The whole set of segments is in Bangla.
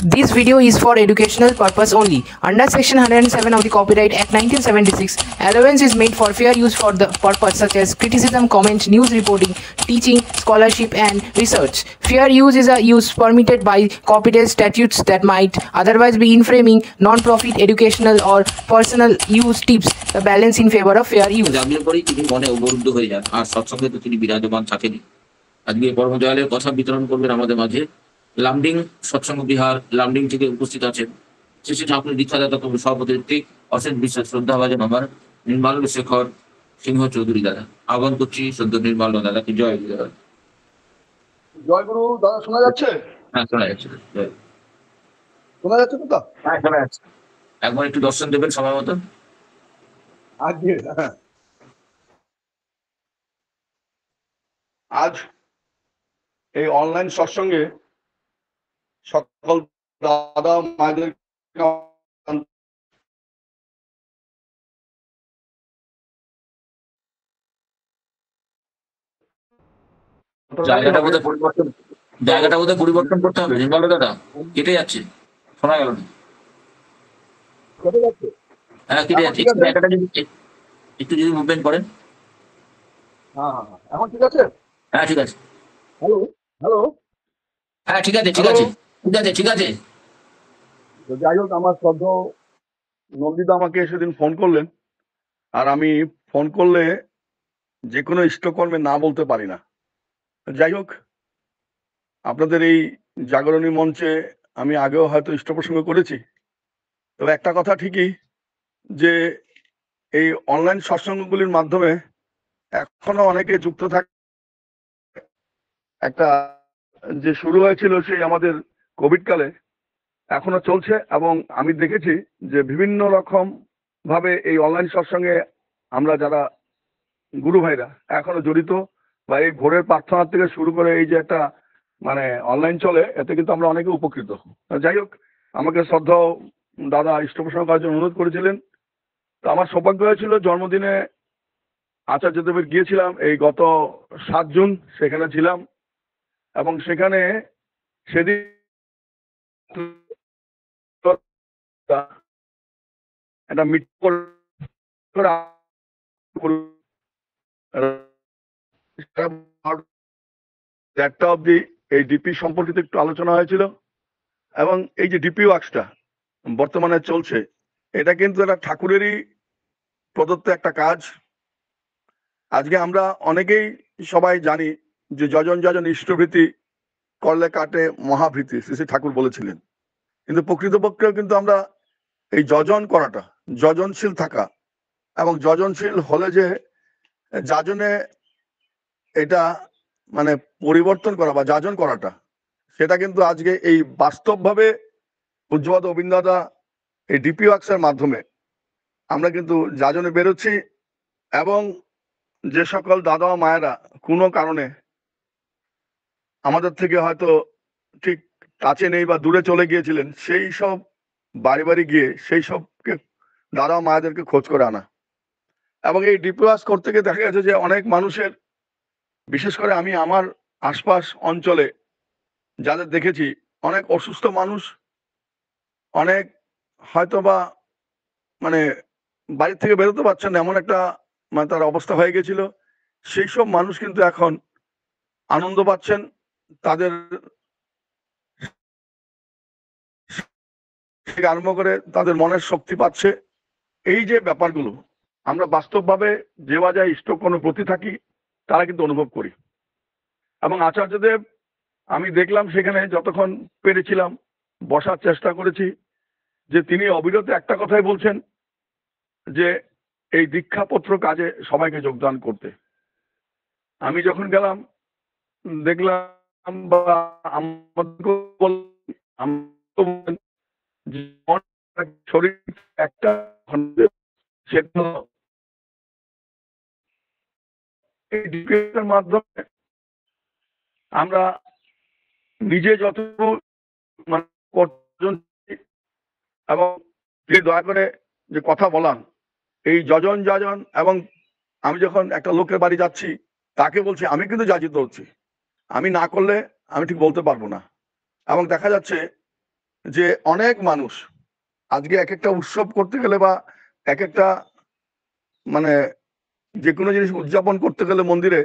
This video is for educational purpose only. Under section 107 of the Copyright Act 1976, allowance is made for fair use for the purpose such as criticism, comment, news reporting, teaching, scholarship and research. Fair use is a use permitted by copyright statutes that might otherwise be inframing non-profit, educational or personal use tips the balance in favor of fair use. আজকে পরমদয়ালের কথা বিতরণ করবেন আমাদের মাঝে লামডিং সৎসঙ্গ বিহার লামডিং থেকে উপস্থিত আছেন শ্রী ঠাকুরের দীক্ষাদাতা কবি সভাপতিত্বিক অসেন বিশ্বাস শ্রদ্ধাভাজন আমার নির্মাল শেখর সিংহ চৌধুরী দাদা আহ্বান করছি সদ্য নির্মাল দাদাকে জয় জয় গুরু দাদা শোনা যাচ্ছে হ্যাঁ শোনা যাচ্ছে শোনা যাচ্ছে হ্যাঁ, শোনা যাচ্ছে একবার একটু দর্শন দেবেন সময় মতো হ্যাঁ। আজ আজ এই অনলাইন সৎসঙ্গে সকল দাদা মায়েদের জায়গাটা বোধহয় পরিবর্তন জায়গাটা বোধহয় পরিবর্তন করতে হবে নির্মল দাদা কেটে যাচ্ছে শোনা গেল না হ্যাঁ কেটে যাচ্ছে জায়গাটা যদি একটু যদি মুভমেন্ট করেন হ্যাঁ, হ্যাঁ হ্যাঁ এখন ঠিক আছে হ্যাঁ ঠিক আছে হ্যালো হ্যালো হ্যাঁ ঠিক আছে ঠিক আছে ঠিক আছে ঠিক আছে তো যাই হোক আমার শ্রদ্ধ নন্দিতা আমাকে সেদিন ফোন করলেন আর আমি ফোন করলে যে কোনো ইষ্টকর্মে না বলতে পারি না যাই হোক আপনাদের এই জাগরণী মঞ্চে আমি আগেও হয়তো ইষ্ট প্রসঙ্গ করেছি তবে একটা কথা ঠিকই যে এই অনলাইন সৎসঙ্গগুলির মাধ্যমে এখনো অনেকে যুক্ত থাকে একটা যে শুরু হয়েছিল সেই আমাদের কোভিড কালে এখনো চলছে এবং আমি দেখেছি যে বিভিন্ন রকম ভাবে এই অনলাইন সৎসঙ্গে আমরা যারা গুরু ভাইরা এখনো জড়িত বা এই ভোরের প্রার্থনা থেকে শুরু করে এই যে একটা মানে অনলাইন চলে এতে কিন্তু আমরা অনেকে উপকৃত যাই হোক আমাকে শ্রদ্ধা দাদা ইষ্টপ্রসন্ন করার জন্য অনুরোধ করেছিলেন তো আমার সৌভাগ্য হয়েছিল জন্মদিনে আচার্য দেবের গিয়েছিলাম এই গত সাত জুন সেখানে ছিলাম এবং সেখানে সেদিন একটা মিট একটা অবধি এই ডিপি সম্পর্কিত একটু আলোচনা হয়েছিল এবং এই যে ডিপি ওয়ার্কসটা বর্তমানে চলছে এটা কিন্তু একটা ঠাকুরেরই প্রদত্ত একটা কাজ আজকে আমরা অনেকেই সবাই জানি যে যজন যজন ইষ্টভীতি করলে কাটে মহাভীতি শ্রী ঠাকুর বলেছিলেন কিন্তু প্রকৃতপক্ষেও কিন্তু আমরা এই যজন করাটা যজনশীল থাকা এবং যজনশীল হলে যে যাজনে এটা মানে পরিবর্তন করা বা যাজন করাটা সেটা কিন্তু আজকে এই বাস্তবভাবে উজ্জ্বল অবিন্দাদা এই ডিপি ওয়ার্কসের মাধ্যমে আমরা কিন্তু যাজনে বেরোচ্ছি এবং যে সকল দাদা মায়েরা কোনো কারণে আমাদের থেকে হয়তো ঠিক কাছে নেই বা দূরে চলে গিয়েছিলেন সেই সব বাড়ি বাড়ি গিয়ে সেই সবকে দাদা মায়েদেরকে খোঁজ করে আনা এবং এই ডিপ্লোয়াস করতে গিয়ে দেখা গেছে যে অনেক মানুষের বিশেষ করে আমি আমার আশপাশ অঞ্চলে যাদের দেখেছি অনেক অসুস্থ মানুষ অনেক হয়তো বা মানে বাড়ির থেকে বেরোতে পারছেন এমন একটা মানে তার অবস্থা হয়ে গেছিল সেই সব মানুষ কিন্তু এখন আনন্দ পাচ্ছেন তাদের আরম্ভ করে তাদের মনের শক্তি পাচ্ছে এই যে ব্যাপারগুলো আমরা বাস্তবভাবে যে বাজায় ইষ্ট কোনো প্রতি থাকি তারা কিন্তু অনুভব করি এবং আচার্যদেব আমি দেখলাম সেখানে যতক্ষণ পেরেছিলাম বসার চেষ্টা করেছি যে তিনি অবিরত একটা কথাই বলছেন যে এই দীক্ষাপত্র কাজে সবাইকে যোগদান করতে আমি যখন গেলাম দেখলাম মাধ্যমে আমরা নিজে যত মানে এবং দয়া করে যে কথা বলান এই যজন যজন এবং আমি যখন একটা লোকের বাড়ি যাচ্ছি তাকে বলছি আমি কিন্তু যাচিত হচ্ছি আমি না করলে আমি ঠিক বলতে পারবো না এবং দেখা যাচ্ছে যে অনেক মানুষ আজকে এক একটা উৎসব করতে গেলে বা এক একটা মানে যে কোনো জিনিস উদযাপন করতে গেলে মন্দিরে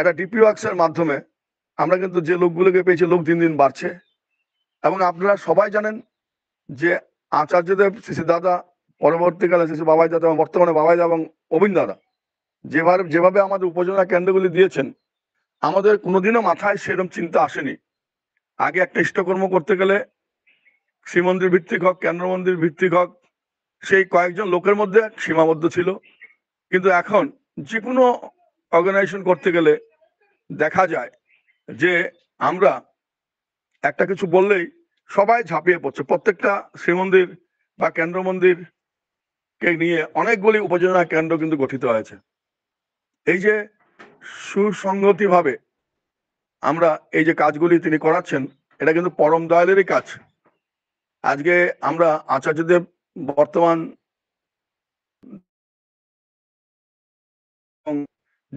একটা ডিপি ওয়ার্কসের মাধ্যমে আমরা কিন্তু যে লোকগুলোকে পেয়েছি লোক দিন দিন বাড়ছে এবং আপনারা সবাই জানেন যে আচার্যদেব শিশু দাদা পরবর্তীকালে শিশু বাবাই দাদা এবং বর্তমানে বাবাই এবং অবিন দাদা যেভাবে যেভাবে আমাদের উপজেলা কেন্দ্রগুলি দিয়েছেন আমাদের কোনোদিনও মাথায় সেরকম চিন্তা আসেনি আগে একটা ইষ্টকর্ম করতে গেলে শ্রীমন্দির ভিত্তিক হোক কেন্দ্র মন্দির ভিত্তিক হোক সেই কয়েকজন লোকের মধ্যে সীমাবদ্ধ ছিল কিন্তু এখন যে কোনো অর্গানাইজেশন করতে গেলে দেখা যায় যে আমরা একটা কিছু বললেই সবাই ঝাঁপিয়ে পড়ছে প্রত্যেকটা শ্রীমন্দির বা কেন্দ্র মন্দির কে নিয়ে অনেকগুলি উপজেলা কেন্দ্র কিন্তু গঠিত হয়েছে এই যে ভাবে আমরা এই যে কাজগুলি তিনি করাচ্ছেন এটা কিন্তু পরম দয়ালেরই কাজ আজকে আমরা আচার্যদেব বর্তমান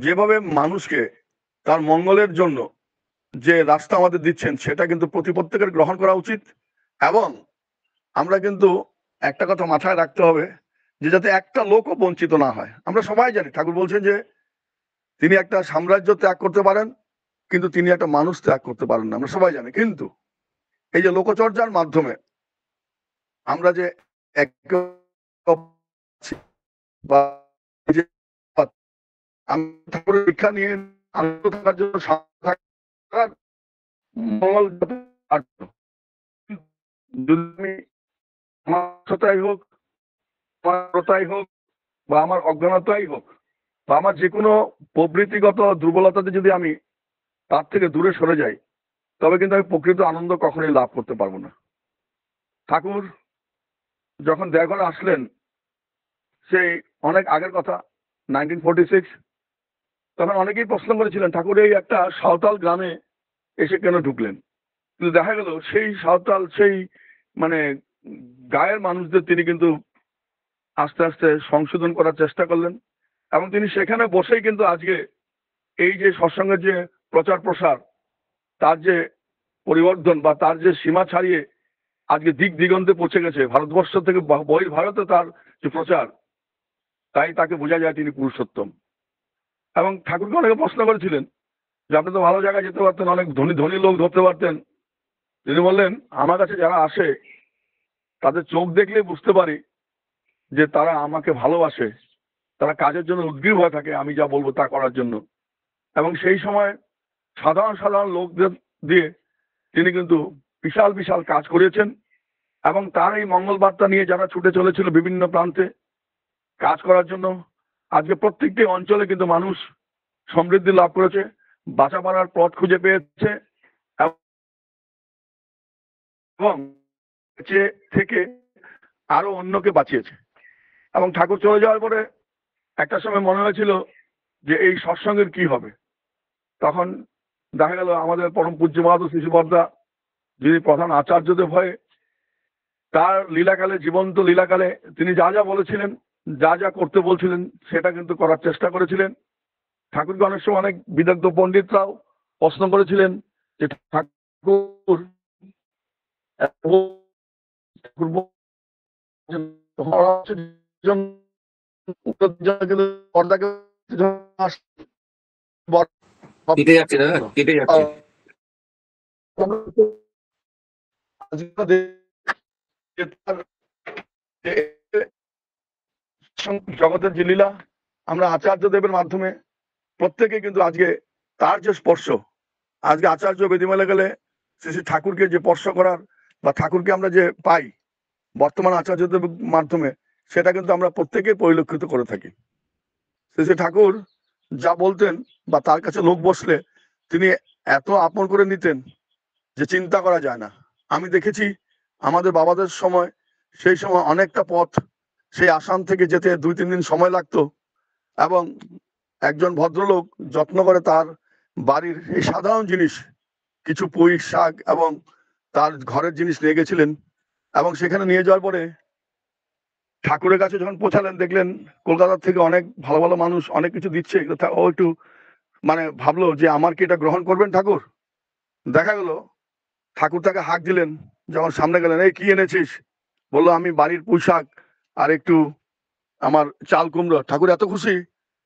যেভাবে মানুষকে তার মঙ্গলের জন্য যে রাস্তা আমাদের দিচ্ছেন সেটা কিন্তু প্রতি প্রত্যেকের গ্রহণ করা উচিত এবং আমরা কিন্তু একটা কথা মাথায় রাখতে হবে যে যাতে একটা লোকও বঞ্চিত না হয় আমরা সবাই জানি ঠাকুর বলছেন যে তিনি একটা সাম্রাজ্য ত্যাগ করতে পারেন কিন্তু তিনি একটা মানুষ ত্যাগ করতে পারেন না আমরা সবাই জানি কিন্তু এই যে লোকচর্চার মাধ্যমে আমরা যে পরীক্ষা নিয়ে আনন্দ থাকার জন্য যদি আমার হোক আমার হোক বা আমার অজ্ঞানতাই হোক বা আমার যে কোনো প্রবৃত্তিগত দুর্বলতাতে যদি আমি তার থেকে দূরে সরে যাই তবে কিন্তু আমি প্রকৃত আনন্দ কখনোই লাভ করতে পারবো না ঠাকুর যখন দেয়াঘরে আসলেন সেই অনেক আগের কথা নাইনটিন ফোরটি সিক্স তখন অনেকেই প্রশ্ন করেছিলেন ঠাকুর এই একটা সাঁওতাল গ্রামে এসে কেন ঢুকলেন কিন্তু দেখা গেল সেই সাঁওতাল সেই মানে গায়ের মানুষদের তিনি কিন্তু আস্তে আস্তে সংশোধন করার চেষ্টা করলেন এবং তিনি সেখানে বসেই কিন্তু আজকে এই যে সৎসঙ্গের যে প্রচার প্রসার তার যে পরিবর্ধন বা তার যে সীমা ছাড়িয়ে আজকে দিক দিগন্তে পৌঁছে গেছে ভারতবর্ষ থেকে বহির ভারতে তার যে প্রচার তাই তাকে বোঝা যায় তিনি পুরুষোত্তম এবং ঠাকুরকে অনেকে প্রশ্ন করেছিলেন যে আপনি তো ভালো জায়গায় যেতে পারতেন অনেক ধনী ধনী লোক ধরতে পারতেন তিনি বললেন আমার কাছে যারা আসে তাদের চোখ দেখলেই বুঝতে পারি যে তারা আমাকে ভালোবাসে তারা কাজের জন্য উদ্গ্রীব হয়ে থাকে আমি যা বলবো তা করার জন্য এবং সেই সময় সাধারণ সাধারণ লোকদের দিয়ে তিনি কিন্তু বিশাল বিশাল কাজ করেছেন এবং তার এই মঙ্গলবার্তা নিয়ে যারা ছুটে চলেছিল বিভিন্ন প্রান্তে কাজ করার জন্য আজকে প্রত্যেকটি অঞ্চলে কিন্তু মানুষ সমৃদ্ধি লাভ করেছে বাঁচা পাড়ার পথ খুঁজে পেয়েছে এবং থেকে আরো অন্যকে বাঁচিয়েছে এবং ঠাকুর চলে যাওয়ার পরে একটা সময় মনে হয়েছিল যে এই সৎসঙ্গের কি হবে তখন দেখা গেল আমাদের পরম পূজ্য মাহাতো শিশুপর্দা যিনি প্রধান আচার্যদের ভয়ে তার লীলাকালে জীবন্ত লীলাকালে তিনি যা যা বলেছিলেন যা যা করতে বলছিলেন সেটা কিন্তু করার চেষ্টা করেছিলেন ঠাকুরকে অনেক সময় অনেক বিদগ্ধ পণ্ডিতরাও প্রশ্ন করেছিলেন যে ঠাকুর ঠাকুর হ্যাঁ, জগতের যে লীলা আমরা আচার্য দেবের মাধ্যমে প্রত্যেকে কিন্তু আজকে তার যে স্পর্শ আজকে আচার্য বেদিমালে গেলে শ্রী শ্রী ঠাকুরকে যে স্পর্শ করার বা ঠাকুরকে আমরা যে পাই বর্তমান দেবের মাধ্যমে সেটা কিন্তু আমরা প্রত্যেকে পরিলক্ষিত করে থাকি শ্রী ঠাকুর যা বলতেন বা তার কাছে লোক বসলে তিনি এত আপন করে নিতেন যে চিন্তা করা যায় না আমি দেখেছি আমাদের বাবাদের সময় সেই সময় অনেকটা পথ সেই আসাম থেকে যেতে দুই তিন দিন সময় লাগতো এবং একজন ভদ্রলোক যত্ন করে তার বাড়ির এই সাধারণ জিনিস কিছু পুঁই শাক এবং তার ঘরের জিনিস নিয়ে গেছিলেন এবং সেখানে নিয়ে যাওয়ার পরে ঠাকুরের কাছে যখন পৌঁছালেন দেখলেন কলকাতা থেকে অনেক ভালো ভালো মানুষ অনেক কিছু দিচ্ছে ও একটু মানে ভাবলো যে আমার কি এটা গ্রহণ করবেন ঠাকুর দেখা গেল ঠাকুর তাকে হাঁক দিলেন যখন সামনে গেলেন এই কি এনেছিস বললো আমি বাড়ির পোশাক আর একটু আমার চাল কুমড়ো ঠাকুর এত খুশি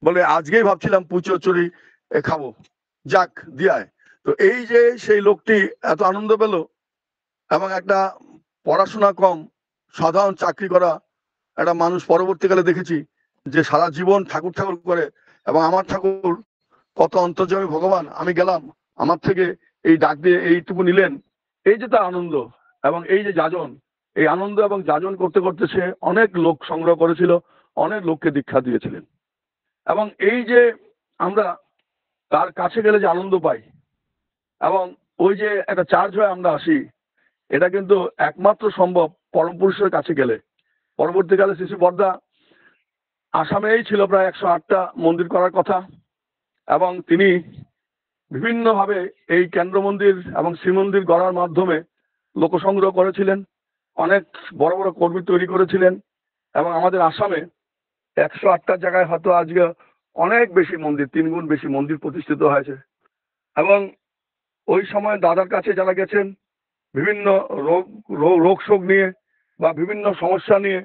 বলে আজকেই ভাবছিলাম পুচো চুরি খাবো যাক দিয়ায় তো এই যে সেই লোকটি এত আনন্দ পেল এবং একটা পড়াশোনা কম সাধারণ চাকরি করা একটা মানুষ পরবর্তীকালে দেখেছি যে সারা জীবন ঠাকুর ঠাকুর করে এবং আমার ঠাকুর কত অন্তর্যামী ভগবান আমি গেলাম আমার থেকে এই ডাক দিয়ে এইটুকু নিলেন এই যে তার আনন্দ এবং এই যে যাজন এই আনন্দ এবং যাজন করতে করতে সে অনেক লোক সংগ্রহ করেছিল অনেক লোককে দীক্ষা দিয়েছিলেন এবং এই যে আমরা তার কাছে গেলে যে আনন্দ পাই এবং ওই যে একটা চার্জ হয়ে আমরা আসি এটা কিন্তু একমাত্র সম্ভব পরম পুরুষের কাছে গেলে পরবর্তীকালে শিশু বর্দা আসামেই ছিল প্রায় একশো আটটা মন্দির করার কথা এবং তিনি বিভিন্নভাবে এই কেন্দ্র মন্দির এবং শ্রীমন্দির গড়ার মাধ্যমে লোকসংগ্রহ করেছিলেন অনেক বড় বড় কর্মী তৈরি করেছিলেন এবং আমাদের আসামে একশো আটটা জায়গায় হয়তো আজকে অনেক বেশি মন্দির তিনগুণ বেশি মন্দির প্রতিষ্ঠিত হয়েছে এবং ওই সময় দাদার কাছে যারা গেছেন বিভিন্ন রোগ রোগ শোক নিয়ে বা বিভিন্ন সমস্যা নিয়ে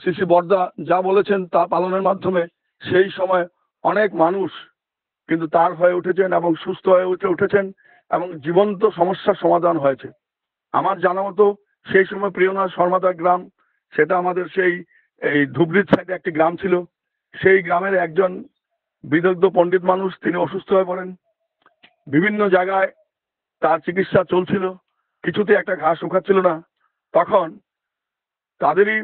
শ্রী বর্দা যা বলেছেন তা পালনের মাধ্যমে সেই সময় অনেক মানুষ কিন্তু তার হয়ে উঠেছেন এবং সুস্থ হয়ে উঠে উঠেছেন এবং জীবন্ত সমস্যার সমাধান হয়েছে আমার জানা মতো সেই সময় প্রিয়নাথ শর্মাদা গ্রাম সেটা আমাদের সেই এই ধুবড়ির সাইডে একটি গ্রাম ছিল সেই গ্রামের একজন বিদগ্ধ পণ্ডিত মানুষ তিনি অসুস্থ হয়ে পড়েন বিভিন্ন জায়গায় তার চিকিৎসা চলছিল কিছুতে একটা ঘাস শুকাচ্ছিল না তখন তাদেরই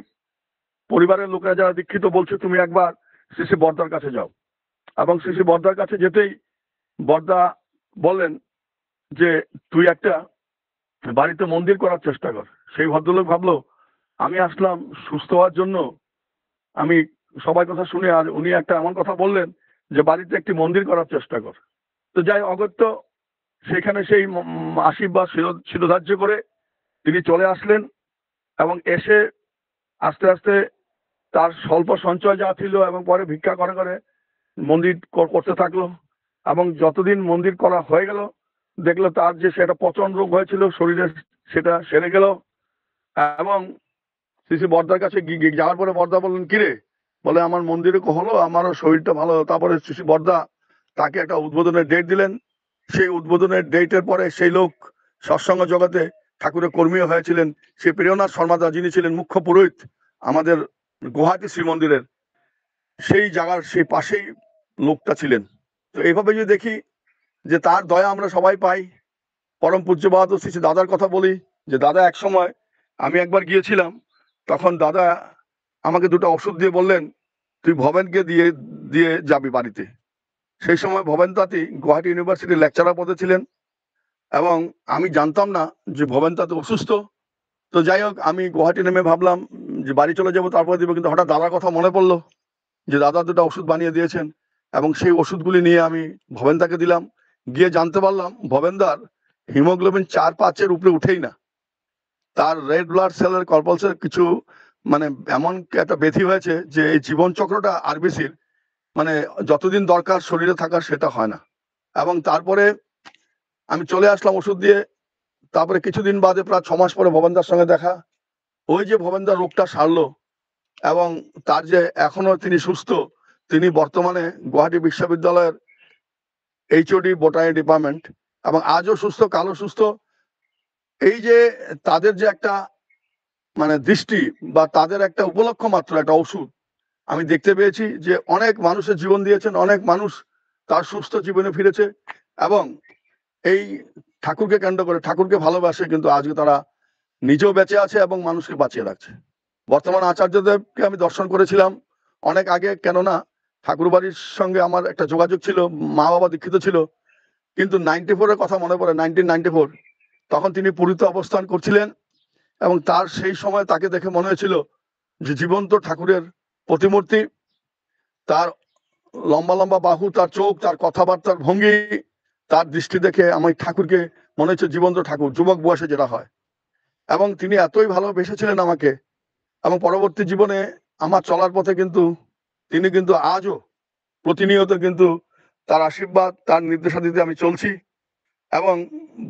পরিবারের লোকেরা যারা দীক্ষিত বলছে তুমি একবার শ্রী শ্রী বর্দার কাছে যাও এবং শ্রী শ্রী বর্দার কাছে যেতেই বর্দা বললেন যে তুই একটা বাড়িতে মন্দির করার চেষ্টা কর সেই ভদ্রলোক ভাবলো আমি আসলাম সুস্থ হওয়ার জন্য আমি সবাই কথা শুনে আর উনি একটা এমন কথা বললেন যে বাড়িতে একটি মন্দির করার চেষ্টা কর তো যাই অগত্য সেখানে সেই আশীর্বাদ শিরধার্য করে তিনি চলে আসলেন এবং এসে আস্তে আস্তে তার স্বল্প সঞ্চয় যা ছিল এবং পরে ভিক্ষা করে করে মন্দির করতে থাকলো এবং যতদিন মন্দির করা হয়ে গেল দেখলো তার যে সেটা পচন রোগ হয়েছিল শরীরে সেটা সেরে গেল এবং শ্রী বর্দার কাছে যাওয়ার পরে বর্দা বললেন কিরে বলে আমার মন্দিরে হলো আমারও শরীরটা ভালো তারপরে শ্রী বর্দা তাকে একটা উদ্বোধনের ডেট দিলেন সেই উদ্বোধনের ডেটের পরে সেই লোক সৎসঙ্গ জগতে ঠাকুরের কর্মী হয়েছিলেন সে প্রেরণা শর্মাদা যিনি ছিলেন মুখ্য পুরোহিত আমাদের গুয়াহাটি শ্রীমন্দিরের সেই জায়গার সেই পাশেই লোকটা ছিলেন তো এভাবে যদি দেখি যে তার দয়া আমরা সবাই পাই পরম পূজ্য বাহাদুর শ্রী দাদার কথা বলি যে দাদা এক সময় আমি একবার গিয়েছিলাম তখন দাদা আমাকে দুটো ওষুধ দিয়ে বললেন তুই ভবেনকে দিয়ে দিয়ে যাবি বাড়িতে সেই সময় ভবেন তাঁতি গুয়াহাটি ইউনিভার্সিটির লেকচারার পদে ছিলেন এবং আমি জানতাম না যে ভবেন তাঁতি অসুস্থ তো যাই হোক আমি গুয়াহাটি নেমে ভাবলাম যে বাড়ি চলে যাবো তারপরে দিব কিন্তু হঠাৎ দাদার কথা মনে পড়লো যে দাদা দুটো ওষুধ বানিয়ে দিয়েছেন এবং সেই ওষুধগুলি নিয়ে আমি ভবেনদাকে দিলাম গিয়ে জানতে পারলাম ভবেনদার হিমোগ্লোবিন চার পাঁচের উপরে উঠেই না তার রেড ব্লাড সেলের কর্পলসের কিছু মানে এমন একটা ব্যথি হয়েছে যে এই জীবন চক্রটা আরবিসির মানে যতদিন দরকার শরীরে থাকার সেটা হয় না এবং তারপরে আমি চলে আসলাম ওষুধ দিয়ে তারপরে কিছুদিন বাদে প্রায় ছমাস পরে ভবেন্দার সঙ্গে দেখা ওই যে ভবেন্দ্র রোগটা সারলো এবং তার যে এখনো তিনি সুস্থ তিনি বর্তমানে গুয়াহাটি বিশ্ববিদ্যালয়ের এইচওডি বোটানি ডিপার্টমেন্ট এবং আজও সুস্থ কালো সুস্থ এই যে তাদের যে একটা মানে দৃষ্টি বা তাদের একটা উপলক্ষ মাত্র একটা ওষুধ আমি দেখতে পেয়েছি যে অনেক মানুষের জীবন দিয়েছেন অনেক মানুষ তার সুস্থ জীবনে ফিরেছে এবং এই ঠাকুরকে কেন্দ্র করে ঠাকুরকে ভালোবাসে কিন্তু আজকে তারা নিজেও বেঁচে আছে এবং মানুষকে বাঁচিয়ে রাখছে বর্তমান আচার্যদেবকে আমি দর্শন করেছিলাম অনেক আগে কেননা ঠাকুরবাড়ির সঙ্গে আমার একটা যোগাযোগ ছিল মা বাবা দীক্ষিত ছিল কিন্তু নাইনটি ফোরের কথা মনে পড়ে নাইনটিন নাইনটি ফোর তখন তিনি পুরীতে অবস্থান করছিলেন এবং তার সেই সময় তাকে দেখে মনে হয়েছিল যে জীবন্ত ঠাকুরের প্রতিমূর্তি তার লম্বা লম্বা বাহু তার চোখ তার কথাবার্তার ভঙ্গি তার দৃষ্টি দেখে আমি ঠাকুরকে মনে হচ্ছে জীবন্ত ঠাকুর যুবক বয়সে যেটা হয় এবং তিনি এতই ভালোবেসেছিলেন আমাকে এবং পরবর্তী জীবনে আমার চলার পথে কিন্তু তিনি কিন্তু আজও প্রতিনিয়ত কিন্তু তার আশীর্বাদ তার নির্দেশা দিতে আমি চলছি এবং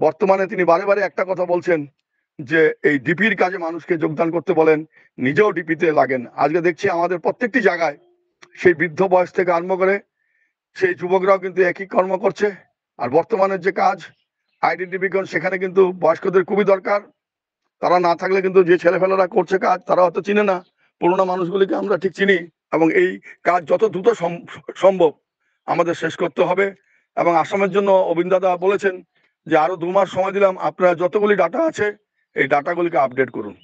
বর্তমানে তিনি বারে বারে একটা কথা বলছেন যে এই ডিপির কাজে মানুষকে যোগদান করতে বলেন নিজেও ডিপিতে লাগেন আজকে দেখছি আমাদের প্রত্যেকটি জায়গায় সেই বৃদ্ধ বয়স থেকে আরম্ভ করে সেই যুবকরাও কিন্তু একই কর্ম করছে আর বর্তমানের যে কাজ আইডেন্টিফিকেশন সেখানে কিন্তু বয়স্কদের খুবই দরকার তারা না থাকলে কিন্তু যে ছেলেফেলারা করছে কাজ তারা হয়তো চিনে না পুরোনো মানুষগুলিকে আমরা ঠিক চিনি এবং এই কাজ যত দ্রুত সম্ভব আমাদের শেষ করতে হবে এবং আসামের জন্য অবিন দাদা বলেছেন যে আরো দু মাস সময় দিলাম আপনার যতগুলি ডাটা আছে এই ডাটাগুলিকে আপডেট করুন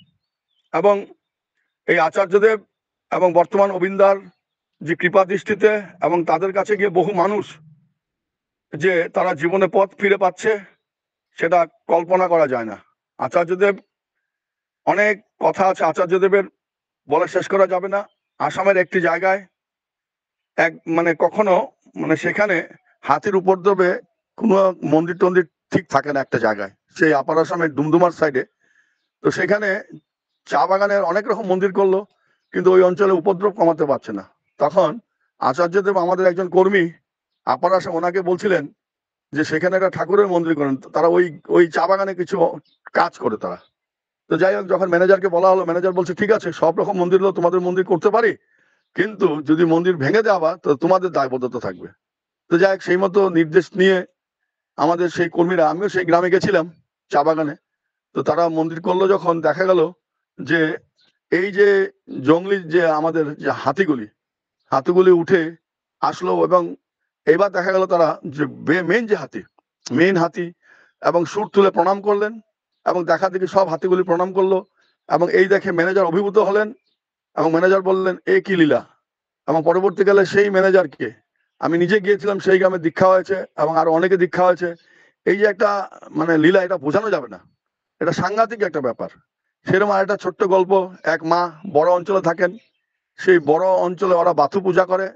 এবং এই আচার্যদেব এবং বর্তমান অবিন্দার যে কৃপা দৃষ্টিতে এবং তাদের কাছে গিয়ে বহু মানুষ যে তারা জীবনে পথ ফিরে পাচ্ছে সেটা কল্পনা করা যায় না আচার্যদেব অনেক কথা আছে আচার্যদেবের বলা শেষ করা যাবে না আসামের একটি জায়গায় এক মানে কখনো মানে সেখানে হাতির উপদ্রবে কোনো মন্দির টন্দির ঠিক থাকে না একটা জায়গায় সেই আপার আসামের ডুমডুমার সাইডে তো সেখানে চা বাগানের অনেক রকম মন্দির করলো কিন্তু ওই অঞ্চলে উপদ্রব কমাতে পারছে না তখন আচার্যদেব আমাদের একজন কর্মী আপার আসাম ওনাকে বলছিলেন যে সেখানে একটা ঠাকুরের মন্দির করেন তারা ওই ওই চা বাগানে কিছু কাজ করে তারা তো যাই হোক যখন ম্যানেজারকে বলা হলো ম্যানেজার বলছে ঠিক আছে সব রকম মন্দির হলো তোমাদের মন্দির করতে পারি কিন্তু যদি মন্দির ভেঙে দেওয়া তো তোমাদের দায়বদ্ধতা থাকবে তো যাই হোক সেই মতো নির্দেশ নিয়ে আমাদের সেই কর্মীরা আমিও সেই গ্রামে গেছিলাম চা বাগানে তো তারা মন্দির করলো যখন দেখা গেল যে এই যে জঙ্গলি যে আমাদের যে হাতিগুলি হাতিগুলি উঠে আসলো এবং এবার দেখা গেল তারা যে মেন যে হাতি মেন হাতি এবং সুর তুলে প্রণাম করলেন এবং দেখা দেখি সব হাতিগুলি প্রণাম করলো এবং এই দেখে ম্যানেজার অভিভূত হলেন এবং ম্যানেজার বললেন এ কি লীলা এবং পরবর্তীকালে সেই ম্যানেজারকে আমি নিজে গিয়েছিলাম সেই গ্রামে দীক্ষা হয়েছে এবং আরো অনেকে দীক্ষা হয়েছে এই যে একটা মানে লীলা এটা বোঝানো যাবে না এটা সাংঘাতিক একটা ব্যাপার সেরকম আর একটা ছোট্ট গল্প এক মা বড় অঞ্চলে থাকেন সেই বড় অঞ্চলে ওরা বাথু পূজা করে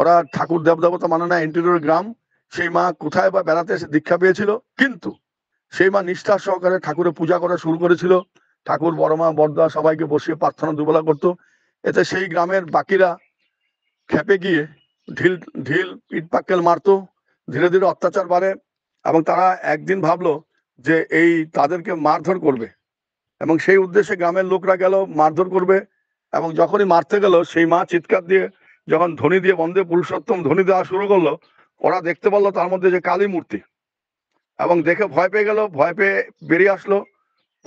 ওরা ঠাকুর দেব দেবতা মানে না ইন্টেরিয়র গ্রাম সেই মা কোথায় বা বেড়াতে এসে দীক্ষা পেয়েছিল কিন্তু সেই মা নিষ্ঠা সহকারে ঠাকুরের পূজা করা শুরু করেছিল ঠাকুর বড়মা বড়দা সবাইকে বসিয়ে প্রার্থনা দুবেলা করত এতে সেই গ্রামের বাকিরা খেপে গিয়ে ঢিল ঢিল পিট পাক্কেল মারত ধীরে ধীরে অত্যাচার বাড়ে এবং তারা একদিন ভাবলো যে এই তাদেরকে মারধর করবে এবং সেই উদ্দেশ্যে গ্রামের লোকরা গেল মারধর করবে এবং যখনই মারতে গেল সেই মা চিৎকার দিয়ে যখন ধনী দিয়ে বন্দে পুরুষোত্তম ধ্বনি দেওয়া শুরু করলো ওরা দেখতে পারলো তার মধ্যে যে কালী মূর্তি এবং দেখে ভয় পেয়ে গেল ভয় পেয়ে বেরিয়ে আসলো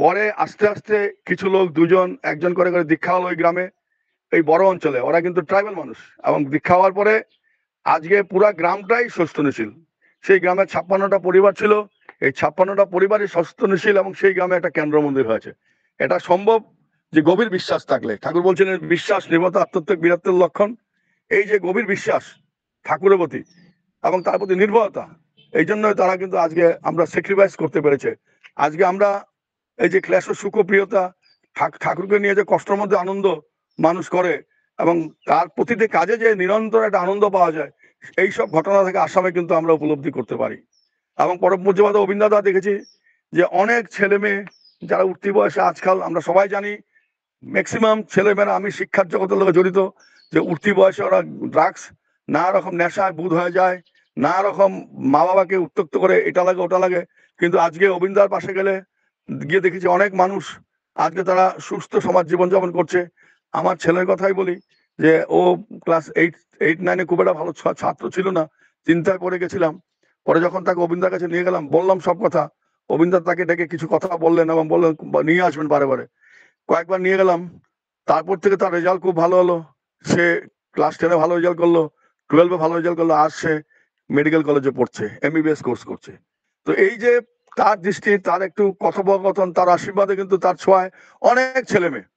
পরে আস্তে আস্তে কিছু লোক দুজন একজন করে করে দীক্ষা হলো ওই গ্রামে এই বড় অঞ্চলে ওরা কিন্তু ট্রাইবাল মানুষ এবং দীক্ষা হওয়ার পরে আজকে পুরা গ্রামটাই সস্তনশীল সেই গ্রামে ছাপ্পান্নটা পরিবার ছিল এই ছাপ্পান্নটা পরিবারই সস্তনশীল এবং সেই গ্রামে একটা কেন্দ্র মন্দির হয়েছে এটা সম্ভব যে গভীর বিশ্বাস থাকলে ঠাকুর বলছেন বিশ্বাস নির্মতা আত্মত্যাগ বীরত্বের লক্ষণ এই যে গভীর বিশ্বাস ঠাকুরের প্রতি এবং তার প্রতি নির্ভরতা এই জন্য তারা কিন্তু আজকে আমরা স্যাক্রিফাইস করতে পেরেছে আজকে আমরা এই যে ক্ল্যাশ সুখপ্রিয়তা ঠাকুরকে নিয়ে যে কষ্টের মধ্যে আনন্দ মানুষ করে এবং তার প্রতিটি কাজে যে নিরন্তর একটা আনন্দ পাওয়া যায় এই সব ঘটনা থেকে আসামে কিন্তু আমরা উপলব্ধি করতে পারি এবং পরম পূজ্যবাদ দেখেছি যে অনেক ছেলে মেয়ে যারা উঠতি বয়সে আজকাল আমরা সবাই জানি ম্যাক্সিমাম ছেলেমেয়েরা আমি শিক্ষার জগতের লোক জড়িত যে উঠতি বয়সে ওরা ড্রাগস নানা রকম নেশায় বুধ হয়ে যায় নানা রকম মা বাবাকে উত্তক্ত করে এটা লাগে ওটা লাগে কিন্তু আজকে অবিন্দার পাশে গেলে গিয়ে দেখেছি অনেক মানুষ আজকে তারা সুস্থ সমাজ জীবনযাপন করছে আমার ছেলের কথাই বলি যে ও ক্লাস এইট এইট নাইনে খুব একটা ভালো ছাত্র ছিল না চিন্তায় পড়ে গেছিলাম পরে যখন তাকে অবিন্দার কাছে নিয়ে গেলাম বললাম সব কথা অবিন্দার তাকে ডেকে কিছু কথা বললেন এবং বললেন নিয়ে আসবেন বারে বারে কয়েকবার নিয়ে গেলাম তারপর থেকে তার রেজাল্ট খুব ভালো হলো সে ক্লাস টেনে ভালো রেজাল্ট করলো টুয়েলভে ভালো রেজাল্ট করলো আর সে মেডিকেল কলেজে পড়ছে এমবিবিএস কোর্স করছে তো এই যে তার দৃষ্টি তার একটু কথোপকথন তার আশীর্বাদে কিন্তু তার ছোঁয়ায় অনেক ছেলে মেয়ে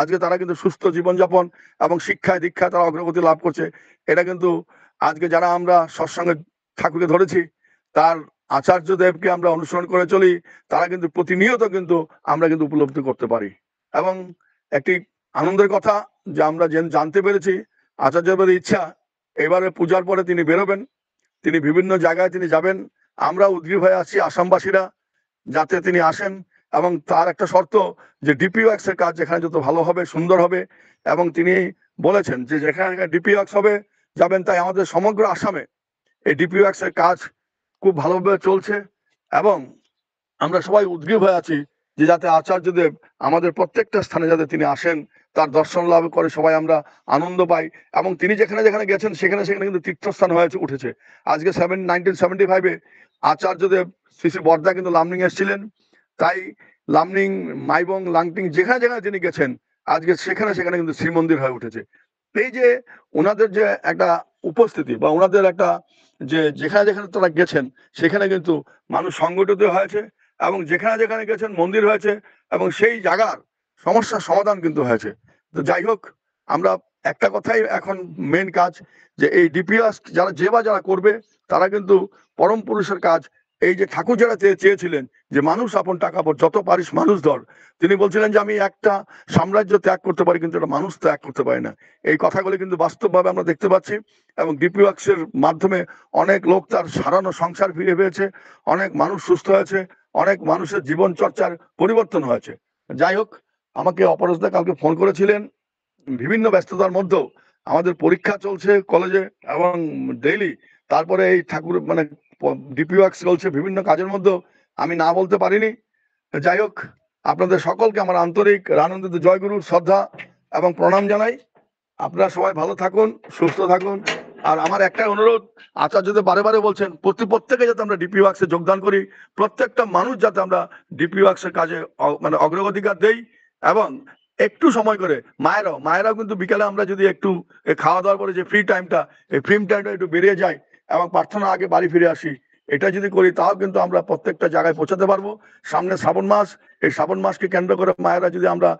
আজকে তারা কিন্তু সুস্থ জীবনযাপন এবং শিক্ষায় দীক্ষায় তারা অগ্রগতি লাভ করছে এটা কিন্তু আজকে যারা আমরা সৎসঙ্গে ঠাকুরকে ধরেছি তার আচার্য দেবকে আমরা অনুসরণ করে চলি তারা কিন্তু প্রতিনিয়ত কিন্তু আমরা কিন্তু উপলব্ধি করতে পারি এবং একটি আনন্দের কথা যে আমরা জানতে পেরেছি আচার্য দেবের ইচ্ছা এবারে পূজার পরে তিনি বেরোবেন তিনি বিভিন্ন জায়গায় তিনি যাবেন আমরা উদ্গ্রীব হয়ে আছি আসামবাসীরা যাতে তিনি আসেন এবং তার একটা শর্ত যে ডিপি এর কাজ যেখানে যত ভালো হবে সুন্দর হবে এবং তিনি বলেছেন যে যেখানে ডিপি ওয়ার্কস হবে যাবেন তাই আমাদের সমগ্র আসামে এই ডিপি এর কাজ খুব ভালোভাবে চলছে এবং আমরা সবাই উদ্গ্রীব হয়ে আছি যে যাতে আচার্যদেব আমাদের প্রত্যেকটা স্থানে যাতে তিনি আসেন তার দর্শন লাভ করে সবাই আমরা আনন্দ পাই এবং তিনি যেখানে যেখানে গেছেন সেখানে সেখানে কিন্তু তীর্থস্থান হয়েছে উঠেছে আজকে সেভেন নাইনটিন সেভেন্টি ফাইভে আচার্যদেব শ্রী শ্রী বর্দা কিন্তু লামনিং এসেছিলেন তাই লামনিং মাইবং লাংটিং যেখানে যেখানে তিনি গেছেন আজকে সেখানে সেখানে কিন্তু শ্রীমন্দির হয়ে উঠেছে এই যে ওনাদের যে একটা উপস্থিতি বা ওনাদের একটা যে যেখানে যেখানে তারা গেছেন সেখানে কিন্তু মানুষ সংগঠিত হয়েছে এবং যেখানে যেখানে গেছেন মন্দির হয়েছে এবং সেই জায়গার সমস্যার সমাধান কিন্তু হয়েছে তো যাই হোক আমরা একটা কথাই এখন মেন কাজ যে এই ডিপিএস যারা যে বা যারা করবে তারা কিন্তু পরম পুরুষের কাজ এই যে ঠাকুর যারা চেয়েছিলেন যে মানুষ আপন টাকা পর যত পারিস মানুষ ধর তিনি বলছিলেন যে আমি একটা সাম্রাজ্য ত্যাগ করতে পারি কিন্তু একটা মানুষ ত্যাগ করতে পারি না এই কথাগুলো কিন্তু বাস্তবভাবে আমরা দেখতে পাচ্ছি এবং ডিপিওয়াক্সের মাধ্যমে অনেক লোক তার সারানো সংসার ফিরে পেয়েছে অনেক মানুষ সুস্থ হয়েছে অনেক মানুষের জীবন চর্চার পরিবর্তন হয়েছে যাই হোক আমাকে অপরাজদা কালকে ফোন করেছিলেন বিভিন্ন ব্যস্ততার মধ্যেও আমাদের পরীক্ষা চলছে কলেজে এবং ডেইলি তারপরে এই ঠাকুর মানে ডিপি ওয়ার্কস চলছে বিভিন্ন কাজের মধ্যেও আমি না বলতে পারিনি যাই হোক আপনাদের সকলকে আমার আন্তরিক রানন্দিত জয়গুরু শ্রদ্ধা এবং প্রণাম জানাই আপনারা সবাই ভালো থাকুন সুস্থ থাকুন আর আমার একটাই অনুরোধ আচার্যদের বারে বারে বলছেন প্রতি প্রত্যেকে যাতে আমরা ডিপি ওয়ার্কসে যোগদান করি প্রত্যেকটা মানুষ যাতে আমরা ডিপি ওয়ার্কসের কাজে মানে অগ্রগতিকার দেই এবং একটু সময় করে মায়েরাও মায়েরাও কিন্তু বিকালে আমরা যদি একটু খাওয়া দাওয়ার পরে যে ফ্রি টাইমটা এই ফ্রি টাইমটা একটু বেরিয়ে যায় এবং প্রার্থনা আগে বাড়ি ফিরে আসি এটা যদি করি তাও কিন্তু আমরা প্রত্যেকটা জায়গায় পৌঁছাতে পারবো সামনে শ্রাবণ মাস এই শ্রাবণ মাসকে কেন্দ্র করে মায়েরা যদি আমরা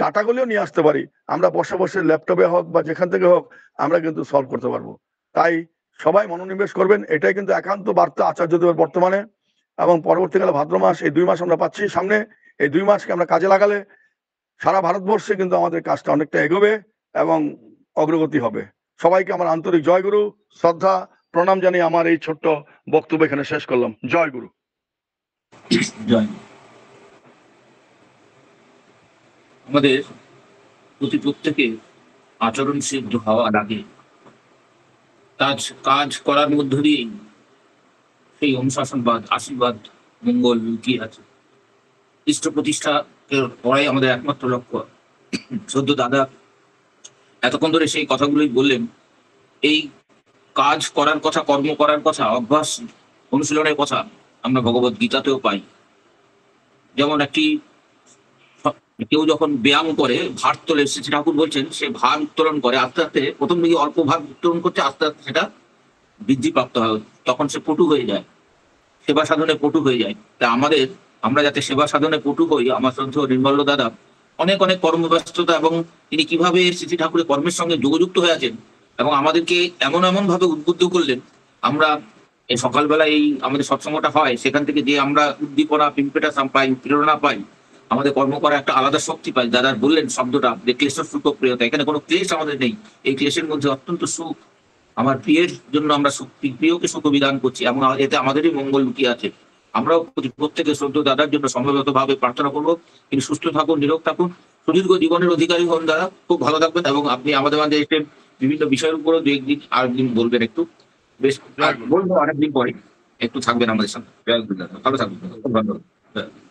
ডাটাগুলিও নিয়ে আসতে পারি আমরা বসে বসে ল্যাপটপে হোক বা যেখান থেকে হোক আমরা কিন্তু সলভ করতে পারবো তাই সবাই মনোনিবেশ করবেন এটাই কিন্তু একান্ত বার্তা আচার্যদেবের বর্তমানে এবং পরবর্তীকালে ভাদ্র মাস এই দুই মাস আমরা পাচ্ছি সামনে এই দুই মাসকে আমরা কাজে লাগালে সারা ভারতবর্ষে কিন্তু আমাদের কাজটা অনেকটা এগোবে এবং অগ্রগতি হবে সবাইকে আমার আন্তরিক জয়গুরু শ্রদ্ধা প্রণাম জানিয়ে আমার এই ছোট্ট বক্তব্য এখানে শেষ করলাম জয়গুরু জয় আমাদের প্রতি প্রত্যেকে আচরণ সিদ্ধ হওয়ার আগে কাজ কাজ করার মধ্য দিয়ে সেই অনুশাসনবাদ আশীর্বাদ মঙ্গল কি আছে ইষ্ট প্রতিষ্ঠা করাই আমাদের একমাত্র লক্ষ্য সদ্য দাদা এতক্ষণ ধরে সেই কথাগুলোই বললেন এই কাজ করার কথা কর্ম করার কথা অভ্যাস অনুশীলনের কথা আমরা ভগবত গীতাতেও পাই যেমন একটি কেউ যখন ব্যায়াম করে ভার তোলে শ্রী ঠাকুর বলছেন সে ভার উত্তোলন করে আস্তে আস্তে প্রথম দিকে অল্প ভার উত্তোলন করছে আস্তে আস্তে সেটা বৃদ্ধিপ্রাপ্ত হয় তখন সে পটু হয়ে যায় সেবা সাধনে পটু হয়ে যায় তা আমাদের আমরা যাতে সেবা সাধনে পটু হই আমার শ্রদ্ধেয় নির্মল্য দাদা অনেক অনেক কর্মব্যস্ততা এবং তিনি কিভাবে শ্রী ঠাকুরের কর্মের সঙ্গে যোগযুক্ত হয়ে আছেন এবং আমাদেরকে এমন এমন ভাবে উদ্বুদ্ধ করলেন আমরা এই সকালবেলা এই আমাদের সৎসঙ্গটা হয় সেখান থেকে যে আমরা উদ্দীপনা পিম্পেটাস পাই প্রেরণা পাই আমাদের কর্ম করা একটা আলাদা শক্তি পাই দাদার বললেন শব্দটা যে ক্লেশের সুখ প্রিয়তা এখানে কোনো ক্লেশ আমাদের নেই এই ক্লেশের মধ্যে অত্যন্ত সুখ আমার প্রিয়ের জন্য আমরা প্রিয়কে সুখ বিধান করছি এবং এতে আমাদেরই মঙ্গল লুকিয়ে আছে আমরাও প্রত্যেকে শ্রদ্ধ দাদার জন্য সম্ভবত ভাবে প্রার্থনা করবো তিনি সুস্থ থাকুন নিরোগ থাকুন সুদীর্ঘ জীবনের অধিকারী হন দাদা খুব ভালো থাকবেন এবং আপনি আমাদের মাঝে এসে বিভিন্ন বিষয়ের উপরও দু একদিন আর একদিন বলবেন একটু বেশ বলবো অনেকদিন পরে একটু থাকবেন আমাদের সাথে ভালো থাকবেন ধন্যবাদ